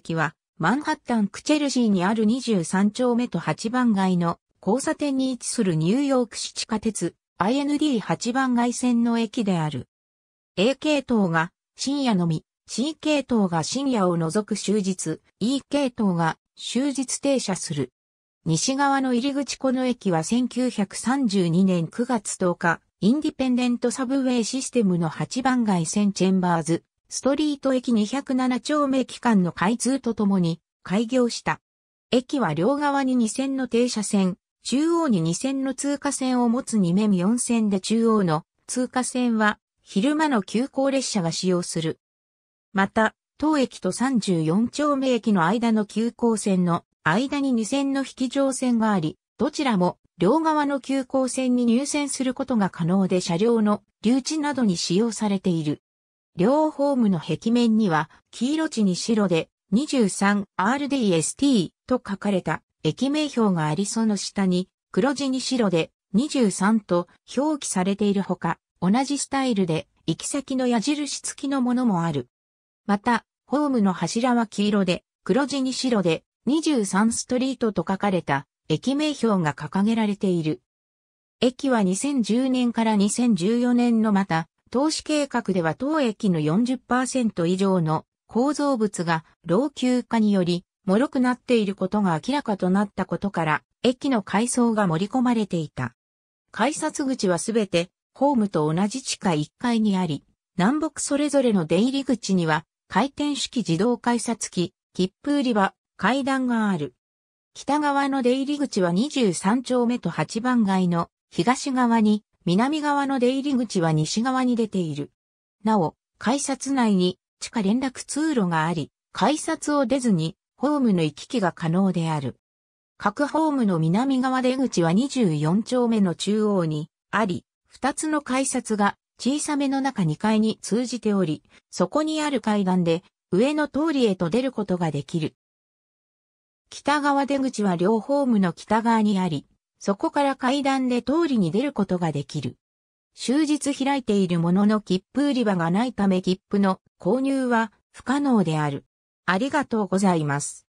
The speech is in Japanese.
駅は、マンハッタンクチェルシーにある23丁目と8番街の交差点に位置するニューヨーク市地下鉄 IND8 番街線の駅である。A 系統が深夜のみ、C 系統が深夜を除く終日、E 系統が終日停車する。西側の入り口この駅は1932年9月10日、インディペンデントサブウェイシステムの8番街線チェンバーズ、ストリート駅207丁目期間の開通とともに開業した。駅は両側に2線の停車線、中央に2線の通過線を持つ2面4線で中央の通過線は昼間の急行列車が使用する。また、当駅と34丁目駅の間の急行線の間に2線の引き乗線があり、どちらも両側の急行線に入線することが可能で車両の留置などに使用されている。両ホームの壁面には、黄色地に白で 23RDST と書かれた駅名標がありその下に、黒地に白で23と表記されているほか、同じスタイルで行き先の矢印付きのものもある。また、ホームの柱は黄色で、黒地に白で23ストリートと書かれた駅名標が掲げられている。駅は2010年から2014年のまた投資計画では当駅の40%以上の構造物が老朽化により、脆くなっていることが明らかとなったことから、駅の改装が盛り込まれていた。改札口はすべて、ホームと同じ地下1階にあり、南北それぞれの出入り口には、回転式自動改札機、切符売り場、階段がある。北側の出入り口は23丁目と8番街の東側に南側の出入り口は西側に出ている。なお、改札内に地下連絡通路があり、改札を出ずにホームの行き来が可能である。各ホームの南側出口は24丁目の中央にあり、2つの改札が小さめの中2階に通じており、そこにある階段で上の通りへと出ることができる。北側出口は両ホームの北側にあり、そこから階段で通りに出ることができる。終日開いているものの切符売り場がないため切符の購入は不可能である。ありがとうございます。